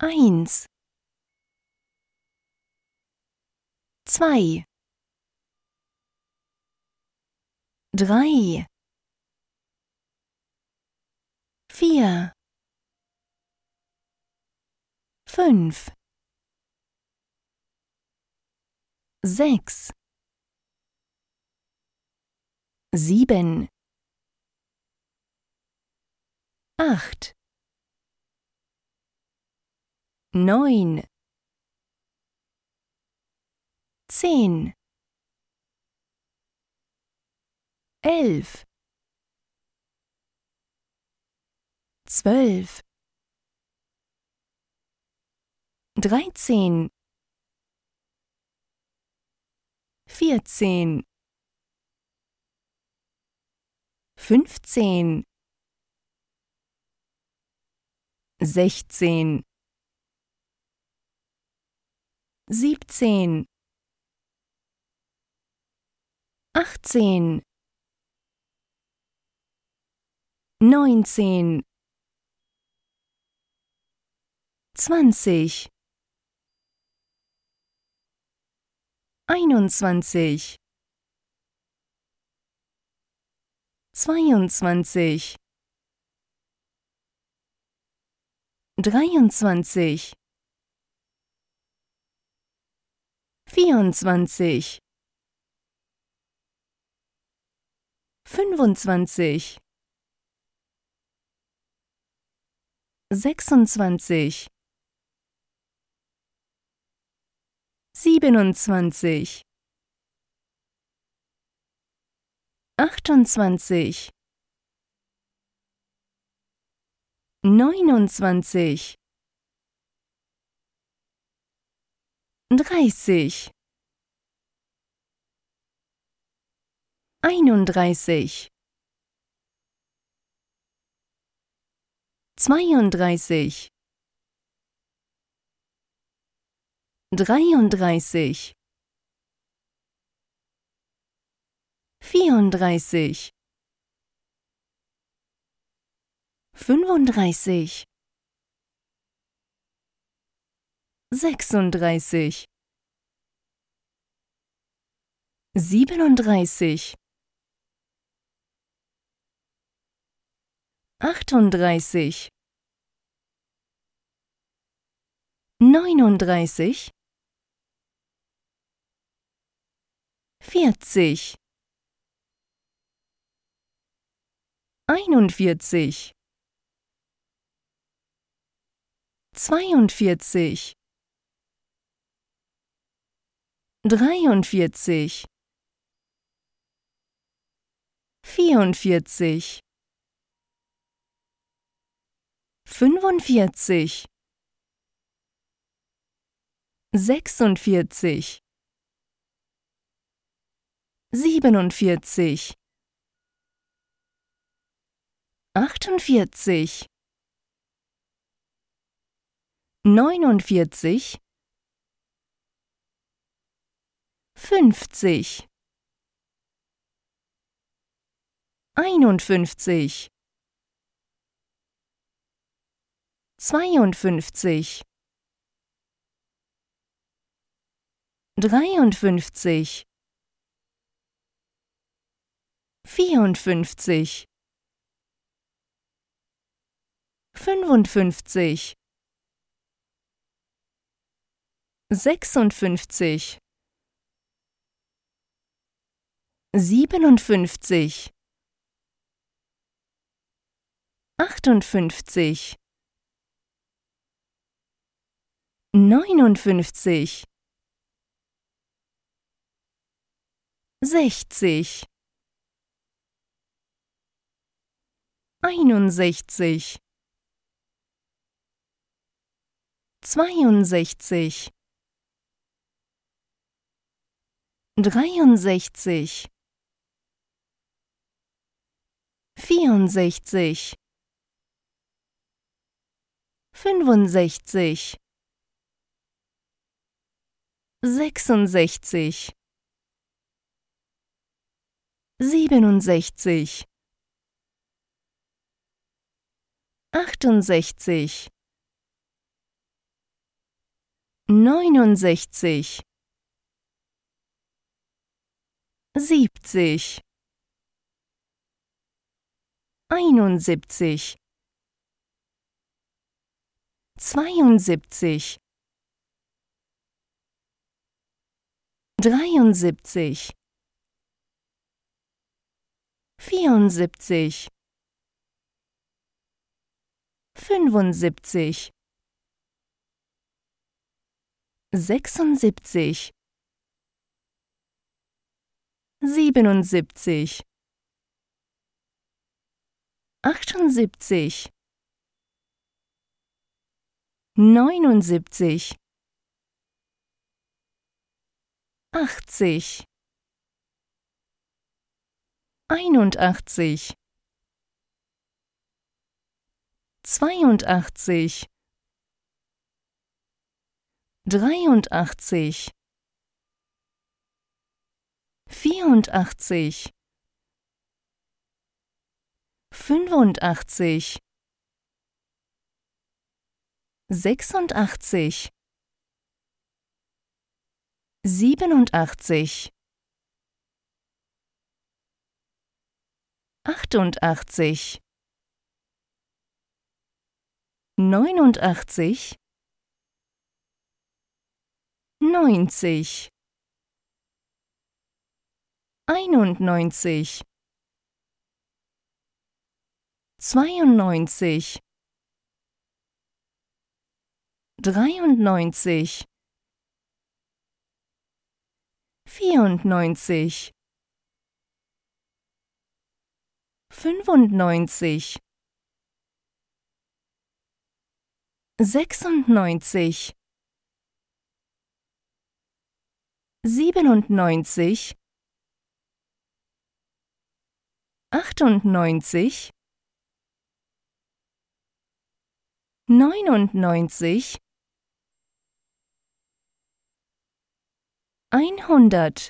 eins, zwei, drei, vier, fünf, sechs, sieben, acht, neun zehn elf zwölf dreizehn vierzehn fünfzehn sechzehn siebzehn, achtzehn, neunzehn, zwanzig, einundzwanzig, zweiundzwanzig, dreiundzwanzig vierundzwanzig, fünfundzwanzig, sechsundzwanzig, siebenundzwanzig, achtundzwanzig, neunundzwanzig dreißig, einunddreißig, zweiunddreißig, dreiunddreißig, vierunddreißig, fünfunddreißig sechsunddreißig, siebenunddreißig, achtunddreißig, neununddreißig, vierzig, einundvierzig, zweiundvierzig dreiundvierzig, vierundvierzig, fünfundvierzig, sechsundvierzig, siebenundvierzig, achtundvierzig, neunundvierzig, fünfzig, einundfünfzig, zweiundfünfzig, dreiundfünfzig, vierundfünfzig, fünfundfünfzig, sechsundfünfzig siebenundfünfzig, achtundfünfzig, neunundfünfzig, sechzig, einundsechzig, zweiundsechzig, dreiundsechzig vierundsechzig, fünfundsechzig, sechsundsechzig, siebenundsechzig, achtundsechzig, neunundsechzig, siebzig einundsiebzig, zweiundsiebzig, dreiundsiebzig, vierundsiebzig, fünfundsiebzig, sechsundsiebzig, siebenundsiebzig achtundsiebzig, neunundsiebzig, achtzig, einundachtzig, zweiundachtzig, dreiundachtzig, vierundachtzig fünfundachtzig, sechsundachtzig, siebenundachtzig, achtundachtzig, neunundachtzig, neunzig, einundneunzig 92 93 94 95 96 97 98 neunundneunzig, einhundert